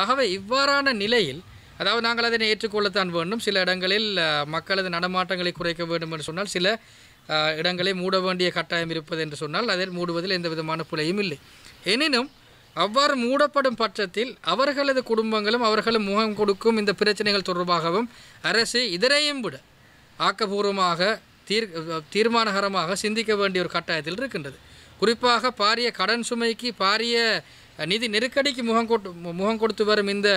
ஆகவே இவ்வாறான நிலையில் அதாவது நாங்கள் அதனை ஏற்றுக்கொள்ளத்தான் வேண்டும் சில இடங்களில் மக்களது நடமாட்டங்களை குறைக்க வேண்டும் என்று சொன்னால் சில இடங்களை மூட வேண்டிய கட்டாயம் இருப்பது என்று சொன்னால் அதை மூடுவதில் எந்த விதமான பிழையும் இல்லை எனினும் அவ்வாறு மூடப்படும் பட்சத்தில் அவர்களது குடும்பங்களும் அவர்களும் முகம் கொடுக்கும் இந்த பிரச்சனைகள் தொடர்பாகவும் அரசு இதரையும் விட ஆக்கபூர்வமாக தீர் தீர்மானகரமாக சிந்திக்க வேண்டிய ஒரு கட்டாயத்தில் இருக்கின்றது குறிப்பாக பாரிய கடன் சுமைக்கு பாரிய நிதி நெருக்கடிக்கு முகம் கொட்டு முகம் கொடுத்து வரும் இந்த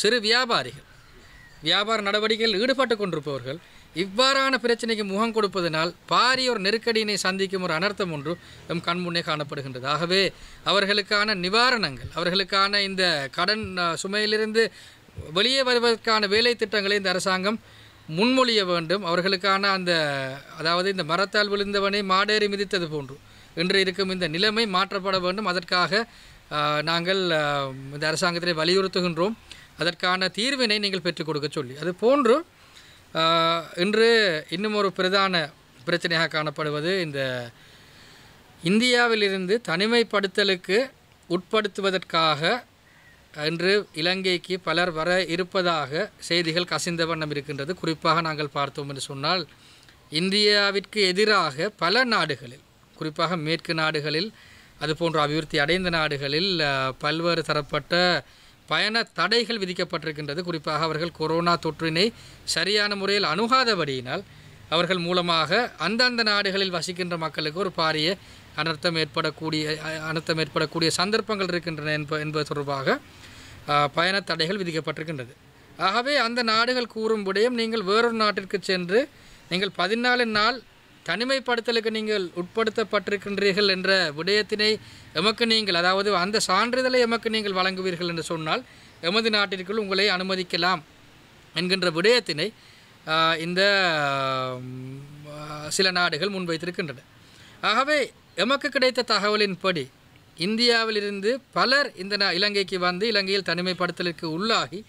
சிறு வியாபாரிகள் வியாபார நடவடிக்கைகள் ஈடுபட்டு கொண்டிருப்பவர்கள் இவ்வாறான பிரச்சனைக்கு முகம் கொடுப்பதனால் பாரிய ஒரு நெருக்கடியினை சந்திக்கும் ஒரு அனர்த்தம் ஒன்று நம் கண்முன்னே காணப்படுகின்றது ஆகவே அவர்களுக்கான நிவாரணங்கள் அவர்களுக்கான இந்த கடன் சுமையிலிருந்து வெளியே வருவதற்கான வேலை திட்டங்களை இந்த அரசாங்கம் முன்மொழிய வேண்டும் அவர்களுக்கான அந்த அதாவது இந்த மரத்தால் விழுந்தவனை மாடேறி மிதித்தது போன்று இன்று இருக்கும் இந்த நிலைமை மாற்றப்பட வேண்டும் அதற்காக நாங்கள் இந்த அரசாங்கத்திலே வலியுறுத்துகின்றோம் அதற்கான தீர்வினை நீங்கள் பெற்றுக் கொடுக்க சொல்லி அது போன்று இன்று இன்னும் ஒரு பிரதான பிரச்சனையாக காணப்படுவது இந்த இந்தியாவிலிருந்து தனிமைப்படுத்தலுக்கு உட்படுத்துவதற்காக இன்று இலங்கைக்கு பலர் வர இருப்பதாக செய்திகள் கசிந்த வண்ணம் இருக்கின்றது குறிப்பாக நாங்கள் பார்த்தோம் என்று சொன்னால் இந்தியாவிற்கு எதிராக பல நாடுகளில் குறிப்பாக மேற்கு நாடுகளில் அதுபோன்ற அபிவிருத்தி அடைந்த நாடுகளில் பல்வேறு தரப்பட்ட பயண தடைகள் விதிக்கப்பட்டிருக்கின்றது குறிப்பாக அவர்கள் கொரோனா தொற்றினை சரியான முறையில் அணுகாதபடியினால் அவர்கள் மூலமாக அந்தந்த நாடுகளில் வசிக்கின்ற மக்களுக்கு ஒரு பாரிய அனர்த்தம் ஏற்படக்கூடிய அனர்த்தம் ஏற்படக்கூடிய சந்தர்ப்பங்கள் இருக்கின்றன என்ப என்பது தொடர்பாக பயண தடைகள் விதிக்கப்பட்டிருக்கின்றது ஆகவே அந்த நாடுகள் கூறும்படியும் நீங்கள் வேறொரு நாட்டிற்கு சென்று நீங்கள் பதினாலு நாள் தனிமைப்படுத்தலுக்கு நீங்கள் உட்படுத்தப்பட்டிருக்கின்றீர்கள் என்ற விடயத்தினை எமக்கு நீங்கள் அதாவது அந்த சான்றிதழை எமக்கு நீங்கள் வழங்குவீர்கள் என்று சொன்னால் எமது நாட்டிற்குள் உங்களை அனுமதிக்கலாம் என்கின்ற விடயத்தினை இந்த சில நாடுகள் முன்வைத்திருக்கின்றன ஆகவே எமக்கு கிடைத்த தகவலின்படி இந்தியாவிலிருந்து பலர் இந்த இலங்கைக்கு வந்து இலங்கையில் தனிமைப்படுத்தலுக்கு உள்ளாகி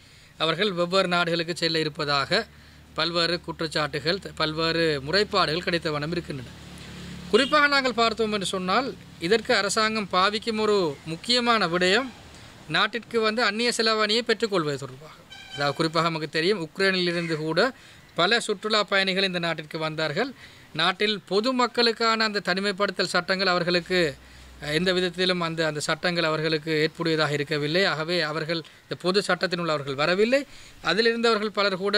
அவர்கள் வெவ்வேறு நாடுகளுக்கு செல்ல இருப்பதாக பல்வேறு குற்றச்சாட்டுகள் பல்வேறு முறைப்பாடுகள் கிடைத்த வண்ணம் இருக்கின்றன குறிப்பாக நாங்கள் பார்த்தோம் என்று சொன்னால் இதற்கு அரசாங்கம் பாவிக்கும் ஒரு முக்கியமான விடயம் நாட்டிற்கு வந்து அந்நிய செலவாணியை பெற்றுக்கொள்வது தொடர்பாக அதாவது குறிப்பாக நமக்கு தெரியும் உக்ரைனிலிருந்து கூட பல சுற்றுலா பயணிகள் இந்த நாட்டிற்கு வந்தார்கள் நாட்டில் பொதுமக்களுக்கான அந்த தனிமைப்படுத்தல் சட்டங்கள் அவர்களுக்கு எந்த விதத்திலும் அந்த அந்த சட்டங்கள் அவர்களுக்கு ஏற்புடையதாக இருக்கவில்லை ஆகவே அவர்கள் இந்த பொது சட்டத்தினுள் அவர்கள் வரவில்லை அதிலிருந்தவர்கள் பலர் கூட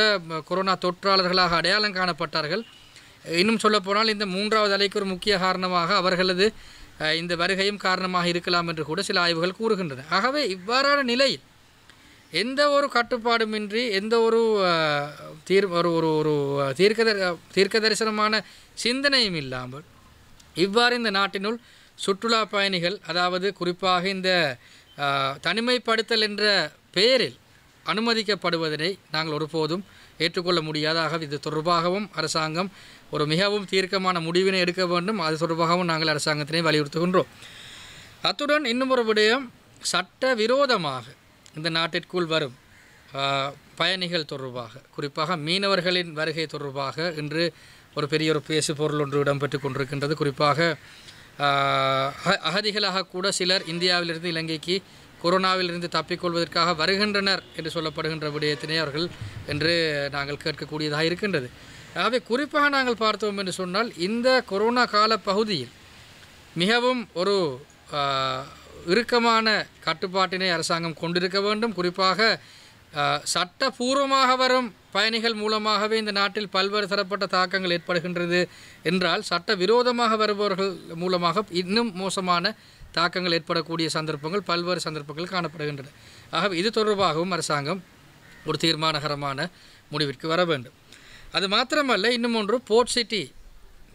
கொரோனா தொற்றாளர்களாக அடையாளம் காணப்பட்டார்கள் இன்னும் சொல்லப்போனால் இந்த மூன்றாவது அலைக்கு ஒரு முக்கிய காரணமாக அவர்களது இந்த வருகையும் காரணமாக இருக்கலாம் என்று கூட சில ஆய்வுகள் கூறுகின்றன ஆகவே இவ்வாறான நிலை எந்த ஒரு கட்டுப்பாடுமின்றி எந்த ஒரு தீர் ஒரு ஒரு ஒரு தீர்க்க தீர்க்க தரிசனமான சிந்தனையும் இல்லாமல் இவ்வாறு இந்த நாட்டினுள் சுற்றுலா பயணிகள் அதாவது குறிப்பாக இந்த தனிமைப்படுத்தல் என்ற பெயரில் அனுமதிக்கப்படுவதனை நாங்கள் ஒருபோதும் ஏற்றுக்கொள்ள முடியாதாக இது தொடர்பாகவும் அரசாங்கம் ஒரு மிகவும் தீர்க்கமான முடிவினை எடுக்க வேண்டும் அது தொடர்பாகவும் நாங்கள் அரசாங்கத்தினை வலியுறுத்துகின்றோம் அத்துடன் இன்னும் ஒரு விடயம் சட்ட விரோதமாக இந்த நாட்டிற்குள் வரும் பயணிகள் தொடர்பாக குறிப்பாக மீனவர்களின் வருகை தொடர்பாக இன்று ஒரு பெரிய ஒரு பேசு பொருள் ஒன்று இடம்பெற்று கொண்டிருக்கின்றது குறிப்பாக அகதிகளாக கூட சிலர் இந்தியாவிலிருந்து இலங்கைக்கு கொரோனாவிலிருந்து தப்பிக்கொள்வதற்காக வருகின்றனர் என்று சொல்லப்படுகின்ற விடயத்தினை அவர்கள் என்று நாங்கள் கேட்கக்கூடியதாக இருக்கின்றது ஆகவே குறிப்பாக நாங்கள் பார்த்தோம் என்று சொன்னால் இந்த கொரோனா கால பகுதியில் மிகவும் ஒரு இறுக்கமான கட்டுப்பாட்டினை அரசாங்கம் கொண்டிருக்க வேண்டும் குறிப்பாக சட்டபூர்வமாக வரும் பயணிகள் மூலமாகவே இந்த நாட்டில் பல்வேறு தரப்பட்ட தாக்கங்கள் ஏற்படுகின்றது என்றால் சட்ட விரோதமாக வருபவர்கள் மூலமாக இன்னும் மோசமான தாக்கங்கள் ஏற்படக்கூடிய சந்தர்ப்பங்கள் பல்வேறு சந்தர்ப்பங்கள் காணப்படுகின்றன ஆக இது தொடர்பாகவும் அரசாங்கம் ஒரு தீர்மானகரமான முடிவிற்கு வர வேண்டும் அது மாத்திரமல்ல இன்னும் ஒன்று போர்ட் சிட்டி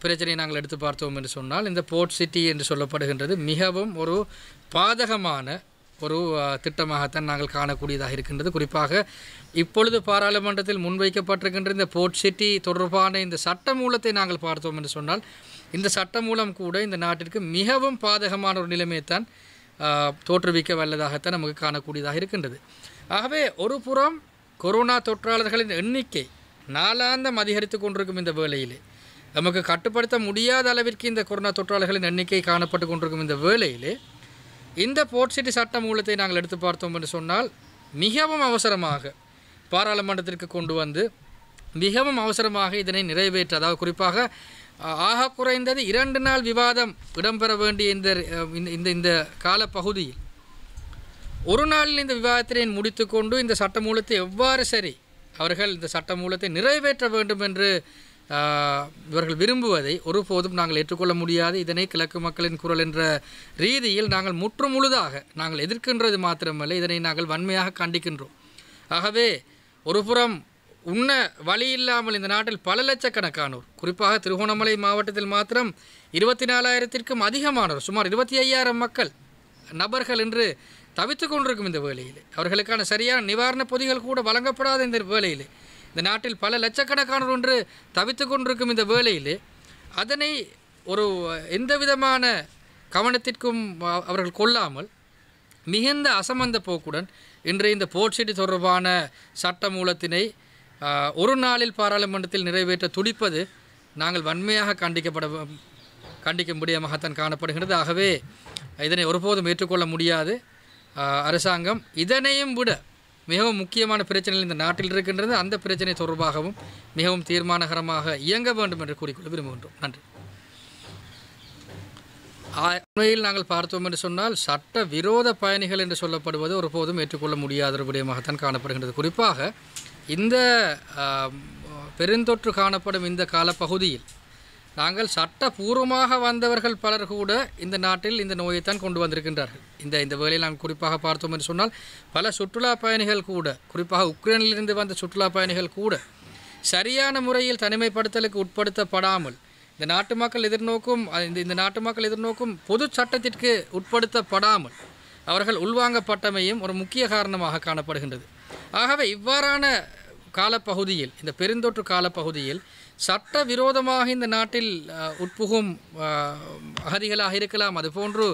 பிரச்சனையை நாங்கள் எடுத்து பார்த்தோம் என்று சொன்னால் இந்த போர்ட் சிட்டி என்று சொல்லப்படுகின்றது மிகவும் ஒரு பாதகமான ஒரு திட்டமாகத்தான் நாங்கள் காணக்கூடியதாக இருக்கின்றது குறிப்பாக இப்பொழுது பாராளுமன்றத்தில் முன்வைக்கப்பட்டிருக்கின்ற இந்த போர்ட் சிட்டி தொடர்பான இந்த சட்ட மூலத்தை நாங்கள் பார்த்தோம் என்று சொன்னால் இந்த சட்ட மூலம் கூட இந்த நாட்டிற்கு மிகவும் பாதகமான ஒரு நிலைமையைத்தான் தோற்றுவிக்க வல்லதாகத்தான் நமக்கு காணக்கூடியதாக இருக்கின்றது ஆகவே ஒரு புறம் கொரோனா தொற்றாளர்களின் எண்ணிக்கை நாளாந்தம் அதிகரித்து கொண்டிருக்கும் இந்த வேளையிலே நமக்கு கட்டுப்படுத்த முடியாத அளவிற்கு இந்த கொரோனா தொற்றாளர்களின் எண்ணிக்கை காணப்பட்டு கொண்டிருக்கும் இந்த வேளையிலே இந்த போர்ட்சிட்டி சட்ட மூலத்தை நாங்கள் எடுத்து பார்த்தோம் என்று சொன்னால் மிகவும் அவசரமாக பாராளுமன்றத்திற்கு கொண்டு வந்து மிகவும் அவசரமாக இதனை நிறைவேற்ற அதாவது குறிப்பாக ஆக குறைந்தது இரண்டு நாள் விவாதம் இடம்பெற வேண்டிய இந்த இந்த இந்த காலப்பகுதியில் ஒரு நாளில் இந்த விவாதத்தினை முடித்துக்கொண்டு இந்த சட்டமூலத்தை எவ்வாறு சரி அவர்கள் இந்த சட்டமூலத்தை நிறைவேற்ற வேண்டும் என்று இவர்கள் விரும்புவதை ஒருபோதும் நாங்கள் ஏற்றுக்கொள்ள முடியாது இதனை கிழக்கு மக்களின் குரல் என்ற ரீதியில் நாங்கள் முற்று முழுதாக நாங்கள் எதிர்க்கின்றது மாத்திரமல்ல இதனை நாங்கள் வன்மையாக கண்டிக்கின்றோம் ஆகவே ஒருபுறம் உண்ண வழி இல்லாமல் இந்த நாட்டில் பல லட்சக்கணக்கானோர் குறிப்பாக திருகோணமலை மாவட்டத்தில் மாத்திரம் இருபத்தி நாலாயிரத்திற்கும் அதிகமானோர் சுமார் இருபத்தி ஐயாயிரம் மக்கள் நபர்கள் என்று தவித்து கொண்டிருக்கும் இந்த வேலையில் அவர்களுக்கான சரியான நிவாரண பொதிகள் கூட வழங்கப்படாத இந்த வேலையில் இந்த நாட்டில் பல லட்சக்கணக்கானோர் ஒன்று தவித்து கொண்டிருக்கும் இந்த வேளையிலே அதனை ஒரு எந்த விதமான கவனத்திற்கும் அவர்கள் கொள்ளாமல் மிகுந்த அசமந்த போக்குடன் இன்று இந்த போர்ச்சீட்டு தொடர்பான சட்ட மூலத்தினை ஒரு நாளில் பாராளுமன்றத்தில் நிறைவேற்ற துடிப்பது நாங்கள் வன்மையாக கண்டிக்கப்பட கண்டிக்கும்படியாகத்தான் காணப்படுகிறது ஆகவே இதனை ஒருபோதும் ஏற்றுக்கொள்ள முடியாது அரசாங்கம் இதனையும் விட மிகவும் முக்கியமான பிரச்சனைகள் இந்த நாட்டில் இருக்கின்றது அந்த பிரச்சனை தொடர்பாகவும் மிகவும் தீர்மானகரமாக இயங்க வேண்டும் என்று கூறிக்கொள்ள விரும்புகின்றோம் நன்றி உண்மையில் நாங்கள் பார்த்தோம் என்று சொன்னால் சட்ட விரோத பயணிகள் என்று சொல்லப்படுவது ஒருபோதும் ஏற்றுக்கொள்ள முடியாத ஒரு விடயமாகத்தான் காணப்படுகின்றது குறிப்பாக இந்த பெருந்தொற்று காணப்படும் இந்த காலப்பகுதியில் நாங்கள் சட்டபூர்வமாக வந்தவர்கள் பலர் கூட இந்த நாட்டில் இந்த நோயைத்தான் கொண்டு வந்திருக்கின்றார்கள் இந்த இந்த வேலையில் நாங்கள் குறிப்பாக பார்த்தோம் என்று சொன்னால் பல சுற்றுலா பயணிகள் கூட குறிப்பாக உக்ரைனிலிருந்து வந்த சுற்றுலா பயணிகள் கூட சரியான முறையில் தனிமைப்படுத்தலுக்கு உட்படுத்தப்படாமல் இந்த நாட்டு மக்கள் எதிர்நோக்கும் இந்த இந்த நாட்டு மக்கள் எதிர்நோக்கும் பொது சட்டத்திற்கு உட்படுத்தப்படாமல் அவர்கள் உள்வாங்கப்பட்டமையும் ஒரு முக்கிய காரணமாக காணப்படுகின்றது ஆகவே இவ்வாறான காலப்பகுதியில் இந்த பெருந்தொற்று காலப்பகுதியில் சட்ட விரோதமாக இந்த நாட்டில் உட்புகும் அகதிகளாக இருக்கலாம் அது போன்று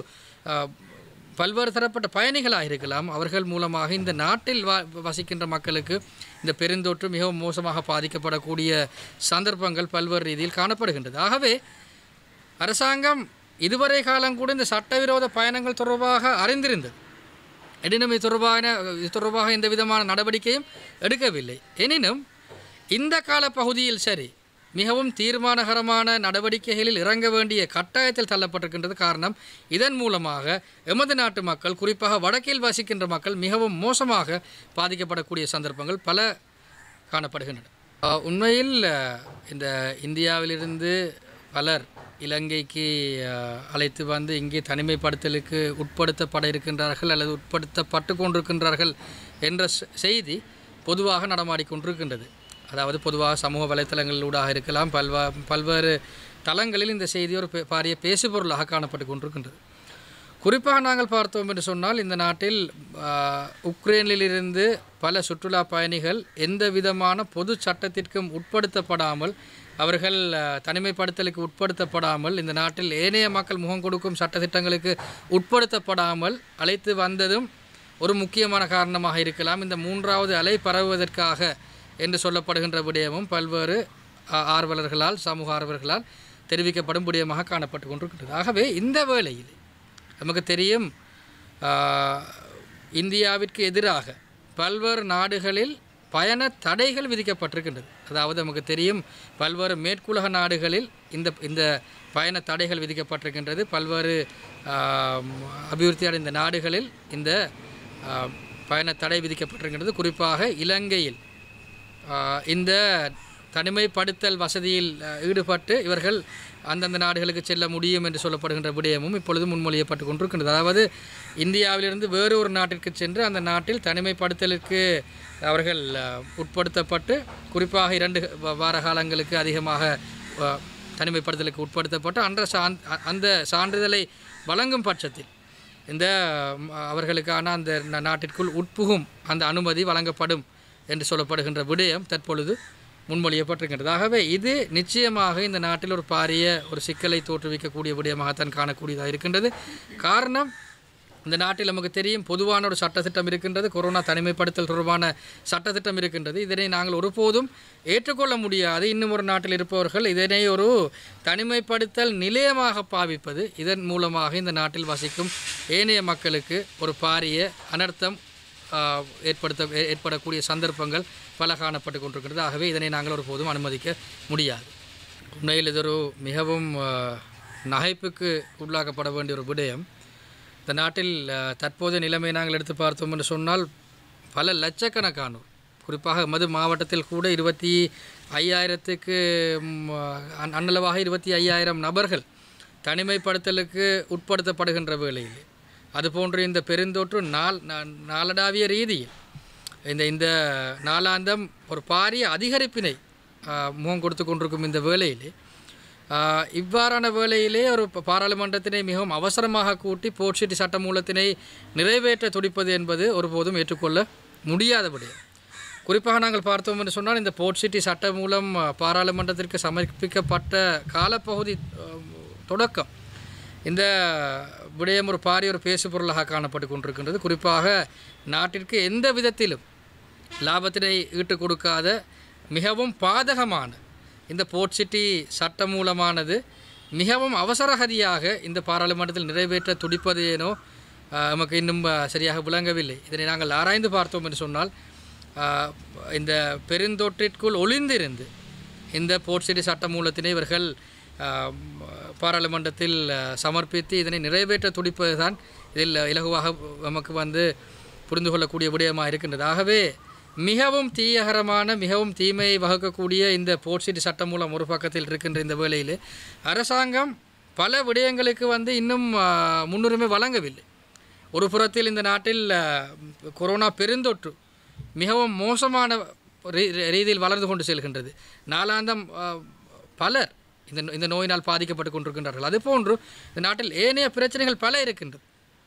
பல்வேறு தரப்பட்ட பயணிகளாக இருக்கலாம் அவர்கள் மூலமாக இந்த நாட்டில் வசிக்கின்ற மக்களுக்கு இந்த பெருந்தொற்று மிகவும் மோசமாக பாதிக்கப்படக்கூடிய சந்தர்ப்பங்கள் பல்வேறு ரீதியில் காணப்படுகின்றது ஆகவே அரசாங்கம் இதுவரை காலம் கூட இந்த சட்டவிரோத பயணங்கள் தொடர்பாக அறிந்திருந்தது எனினும் இது தொடர்பான இது தொடர்பாக எந்த விதமான நடவடிக்கையும் எடுக்கவில்லை எனினும் இந்த கால பகுதியில் சரி மிகவும் தீர்மானகரமான நடவடிக்கைகளில் இறங்க வேண்டிய கட்டாயத்தில் தள்ளப்பட்டிருக்கின்றது காரணம் இதன் மூலமாக எமது நாட்டு மக்கள் குறிப்பாக வடக்கில் வசிக்கின்ற மக்கள் மிகவும் மோசமாக பாதிக்கப்படக்கூடிய சந்தர்ப்பங்கள் பல காணப்படுகின்றன உண்மையில் இந்த இந்தியாவிலிருந்து பலர் இலங்கைக்கு அழைத்து வந்து இங்கே தனிமைப்படுத்தலுக்கு உட்படுத்தப்பட இருக்கின்றார்கள் அல்லது உட்படுத்தப்பட்டு கொண்டிருக்கின்றார்கள் என்ற செய்தி பொதுவாக நடமாடிக்கொண்டிருக்கின்றது அதாவது பொதுவாக சமூக வலைத்தளங்களிலூடாக இருக்கலாம் பல்வா பல்வேறு தளங்களில் இந்த செய்தி ஒரு பாரிய பேசுபொருளாக காணப்பட்டு கொண்டிருக்கின்றது குறிப்பாக நாங்கள் பார்த்தோம் என்று சொன்னால் இந்த நாட்டில் உக்ரைனிலிருந்து பல சுற்றுலா பயணிகள் எந்த விதமான பொது சட்டத்திற்கும் உட்படுத்தப்படாமல் அவர்கள் தனிமைப்படுத்தலுக்கு உட்படுத்தப்படாமல் இந்த நாட்டில் ஏனைய மக்கள் முகம் கொடுக்கும் சட்டத்திட்டங்களுக்கு உட்படுத்தப்படாமல் அழைத்து வந்ததும் ஒரு முக்கியமான காரணமாக இருக்கலாம் இந்த மூன்றாவது அலை பரவுவதற்காக என்று சொல்லப்படுகின்ற விடயமும் பல்வேறு ஆர்வலர்களால் சமூக ஆர்வலர்களால் தெரிவிக்கப்படும் விடயமாக காணப்பட்டு கொண்டிருக்கிறது ஆகவே இந்த வேளையில் நமக்கு தெரியும் இந்தியாவிற்கு எதிராக பல்வேறு நாடுகளில் பயண தடைகள் விதிக்கப்பட்டிருக்கின்றது அதாவது நமக்கு தெரியும் பல்வேறு மேற்குலக நாடுகளில் இந்த இந்த பயண தடைகள் விதிக்கப்பட்டிருக்கின்றது பல்வேறு அபிவிருத்தி அடைந்த நாடுகளில் இந்த பயண தடை விதிக்கப்பட்டிருக்கின்றது குறிப்பாக இலங்கையில் இந்த தனிமைப்படுத்தல் வசதியில் ஈடுபட்டு இவர்கள் அந்தந்த நாடுகளுக்கு செல்ல முடியும் என்று சொல்லப்படுகின்ற விடயமும் இப்பொழுது முன்மொழியப்பட்டு கொண்டிருக்கின்றது அதாவது இந்தியாவிலிருந்து வேறு ஒரு நாட்டிற்கு சென்று அந்த நாட்டில் தனிமைப்படுத்தலுக்கு அவர்கள் உட்படுத்தப்பட்டு குறிப்பாக இரண்டு வார காலங்களுக்கு அதிகமாக தனிமைப்படுத்தலுக்கு உட்படுத்தப்பட்டு அன்ற சான் அந்த சான்றிதழை வழங்கும் பட்சத்தில் இந்த அவர்களுக்கான அந்த நாட்டிற்குள் உட்புகும் அந்த அனுமதி வழங்கப்படும் என்று சொல்லப்படுகின்ற விடயம் தற்பொழுது முன்மொழியப்பட்டிருக்கின்றது ஆகவே இது நிச்சயமாக இந்த நாட்டில் ஒரு பாரிய ஒரு சிக்கலை தோற்றுவிக்கக்கூடிய விடயமாகத்தான் காணக்கூடியதாக இருக்கின்றது காரணம் இந்த நாட்டில் நமக்கு தெரியும் பொதுவான ஒரு சட்டத்திட்டம் இருக்கின்றது கொரோனா தனிமைப்படுத்தல் தொடர்பான சட்டத்திட்டம் இருக்கின்றது இதனை நாங்கள் ஒருபோதும் ஏற்றுக்கொள்ள முடியாது இன்னும் ஒரு நாட்டில் இருப்பவர்கள் இதனை ஒரு தனிமைப்படுத்தல் நிலையமாக பாவிப்பது இதன் மூலமாக இந்த நாட்டில் வசிக்கும் ஏனைய மக்களுக்கு ஒரு பாரிய அனர்த்தம் ஏற்படுத்த ஏற்படக்கூடிய சந்தர்ப்பங்கள் பல காணப்பட்டு கொண்டிருக்கிறது ஆகவே இதனை நாங்கள் ஒரு அனுமதிக்க முடியாது உண்மையில் இது ஒரு மிகவும் நகைப்புக்கு உள்ளாக்கப்பட வேண்டிய ஒரு விடயம் இந்த நாட்டில் தற்போதைய நிலைமை நாங்கள் எடுத்து பார்த்தோம் என்று சொன்னால் பல லட்சக்கணக்கானோர் குறிப்பாக மது மாவட்டத்தில் கூட இருபத்தி ஐயாயிரத்துக்கு அன்னளவாக இருபத்தி ஐயாயிரம் நபர்கள் தனிமைப்படுத்தலுக்கு உட்படுத்தப்படுகின்ற வேளையில் அதுபோன்று இந்த பெருந்தொற்று நாள் நாளடாவிய ரீதியில் இந்த இந்த நாளாந்தம் ஒரு பாரிய அதிகரிப்பினை முகம் கொடுத்து கொண்டிருக்கும் இந்த வேளையிலே இவ்வாறான வேளையிலே ஒரு பாராளுமன்றத்தினை மிகவும் அவசரமாக கூட்டி போர்ட்ஷீட் சட்டமூலத்தினை நிறைவேற்ற துடிப்பது என்பது ஒருபோதும் ஏற்றுக்கொள்ள முடியாதபடி குறிப்பாக நாங்கள் பார்த்தோம் என்று சொன்னால் இந்த போர்ட்ஷீட்டி சட்டமூலம் பாராளுமன்றத்திற்கு சமர்ப்பிக்கப்பட்ட காலப்பகுதி தொடக்கம் இந்த விடயம் ஒரு பாரிய ஒரு பேசு பொருளாக காணப்பட்டு கொண்டிருக்கின்றது குறிப்பாக நாட்டிற்கு எந்த விதத்திலும் லாபத்தினை ஈட்டுக் கொடுக்காத மிகவும் பாதகமான இந்த போர்ட் சிட்டி சட்டம் மூலமானது மிகவும் அவசரகதியாக இந்த பாராளுமன்றத்தில் நிறைவேற்ற துடிப்பது ஏனோ நமக்கு இன்னும் சரியாக விளங்கவில்லை இதனை நாங்கள் ஆராய்ந்து பார்த்தோம் என்று சொன்னால் இந்த பெருந்தொற்றிற்குள் ஒளிந்திருந்து இந்த போர்ட் சிட்டி சட்ட மூலத்தினை இவர்கள் பாராளுமன்றத்தில் சமர்ப்பித்து இதனை நிறைவேற்ற துடிப்பது தான் இதில் இலகுவாக நமக்கு வந்து புரிந்து கொள்ளக்கூடிய விடயமாக இருக்கின்றது ஆகவே மிகவும் தீயகரமான மிகவும் தீமையை வகுக்கக்கூடிய இந்த போர்ட்ஷீட் சட்டம் மூலம் ஒரு பக்கத்தில் இருக்கின்ற இந்த வேளையில் அரசாங்கம் பல விடயங்களுக்கு வந்து இன்னும் முன்னுரிமை வழங்கவில்லை ஒரு புறத்தில் இந்த நாட்டில் கொரோனா பெருந்தொற்று மிகவும் மோசமான ரீதியில் வளர்ந்து கொண்டு செல்கின்றது நாலாந்தம் பலர் இந்த இந்த நோயினால் பாதிக்கப்பட்டு கொண்டிருக்கின்றார்கள் அதுபோன்று இந்த நாட்டில் ஏனைய பிரச்சனைகள் பல இருக்கின்றது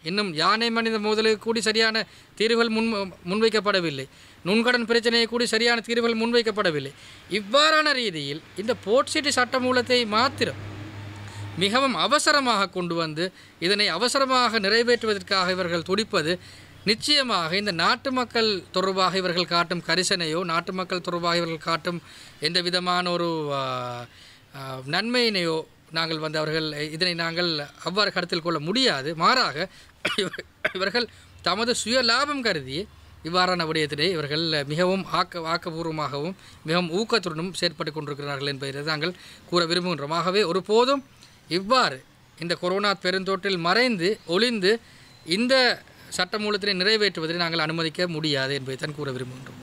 இன்னும் யானை மனித மோதலுக்கு கூடி சரியான தீர்வுகள் முன் முன்வைக்கப்படவில்லை நுண்கடன் பிரச்சனையை கூடி சரியான தீர்வுகள் முன்வைக்கப்படவில்லை இவ்வாறான ரீதியில் இந்த போர்ட்சிட்டி சட்டமூலத்தை மாத்திரம் மிகவும் அவசரமாக கொண்டு வந்து இதனை அவசரமாக நிறைவேற்றுவதற்காக இவர்கள் துடிப்பது நிச்சயமாக இந்த நாட்டு மக்கள் தொடர்பாக இவர்கள் காட்டும் கரிசனையோ நாட்டு மக்கள் தொடர்பாக இவர்கள் காட்டும் எந்த விதமான ஒரு நன்மையினையோ நாங்கள் வந்து அவர்கள் இதனை நாங்கள் அவ்வாறு கருத்தில் கொள்ள முடியாது மாறாக இவர்கள் தமது சுய லாபம் கருதி இவ்வாறான விடயத்திலே இவர்கள் மிகவும் ஆக்க ஆக்கபூர்வமாகவும் மிகவும் ஊக்கத்துடனும் செயற்பட்டு கொண்டிருக்கிறார்கள் என்பதை நாங்கள் கூற விரும்புகின்றோம் ஆகவே ஒருபோதும் இவ்வாறு இந்த கொரோனா பெருந்தொற்றில் மறைந்து ஒளிந்து இந்த சட்டமூலத்தினை நிறைவேற்றுவதை நாங்கள் அனுமதிக்க முடியாது என்பதை தான் கூற விரும்புகின்றோம்